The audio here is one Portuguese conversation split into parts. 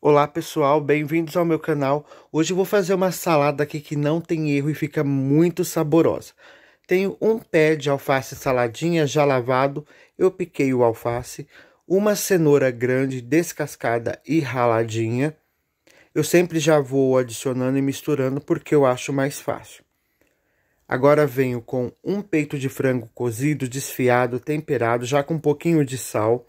Olá pessoal, bem-vindos ao meu canal. Hoje eu vou fazer uma salada aqui que não tem erro e fica muito saborosa. Tenho um pé de alface saladinha já lavado, eu piquei o alface, uma cenoura grande descascada e raladinha. Eu sempre já vou adicionando e misturando porque eu acho mais fácil. Agora venho com um peito de frango cozido, desfiado, temperado, já com um pouquinho de sal.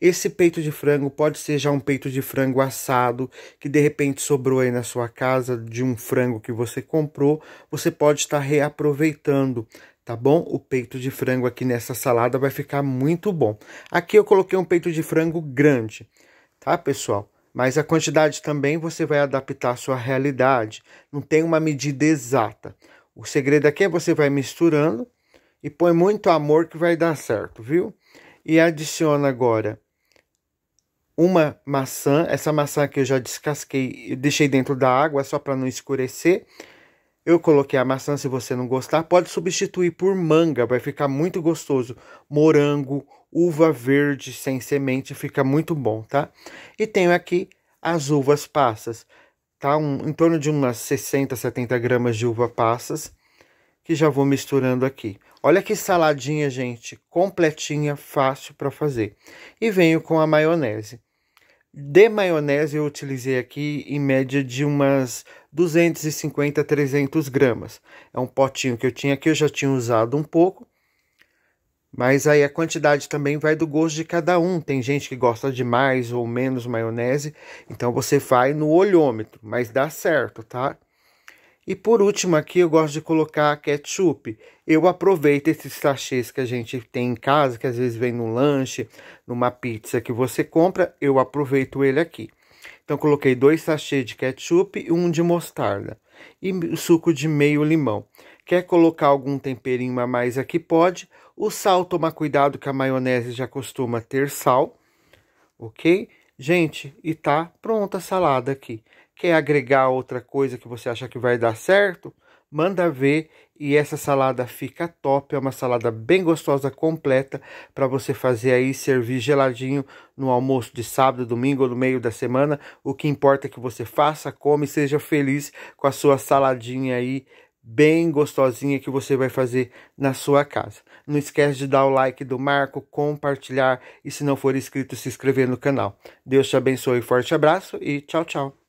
Esse peito de frango pode ser já um peito de frango assado, que de repente sobrou aí na sua casa de um frango que você comprou, você pode estar reaproveitando, tá bom? O peito de frango aqui nessa salada vai ficar muito bom. Aqui eu coloquei um peito de frango grande, tá, pessoal? Mas a quantidade também você vai adaptar à sua realidade, não tem uma medida exata. O segredo aqui é você vai misturando e põe muito amor que vai dar certo, viu? E adiciona agora uma maçã, essa maçã que eu já descasquei e deixei dentro da água só para não escurecer. Eu coloquei a maçã, se você não gostar, pode substituir por manga, vai ficar muito gostoso. Morango, uva verde sem semente, fica muito bom, tá? E tenho aqui as uvas passas, tá? Um, em torno de umas 60, 70 gramas de uva passas que já vou misturando aqui. Olha que saladinha, gente, completinha, fácil para fazer. E venho com a maionese. De maionese eu utilizei aqui em média de umas 250 a 300 gramas. É um potinho que eu tinha aqui, eu já tinha usado um pouco. Mas aí a quantidade também vai do gosto de cada um. Tem gente que gosta de mais ou menos maionese, então você vai no olhômetro, mas dá certo, tá? E por último aqui eu gosto de colocar ketchup. Eu aproveito esses sachês que a gente tem em casa, que às vezes vem no lanche, numa pizza que você compra, eu aproveito ele aqui. Então coloquei dois sachês de ketchup e um de mostarda e suco de meio limão. Quer colocar algum temperinho a mais aqui? Pode. O sal, toma cuidado que a maionese já costuma ter sal, ok? Gente, e tá pronta a salada aqui quer agregar outra coisa que você acha que vai dar certo, manda ver e essa salada fica top, é uma salada bem gostosa, completa para você fazer aí servir geladinho no almoço de sábado, domingo ou no meio da semana. O que importa é que você faça, come, e seja feliz com a sua saladinha aí bem gostosinha que você vai fazer na sua casa. Não esquece de dar o like do Marco, compartilhar e se não for inscrito, se inscrever no canal. Deus te abençoe, forte abraço e tchau, tchau.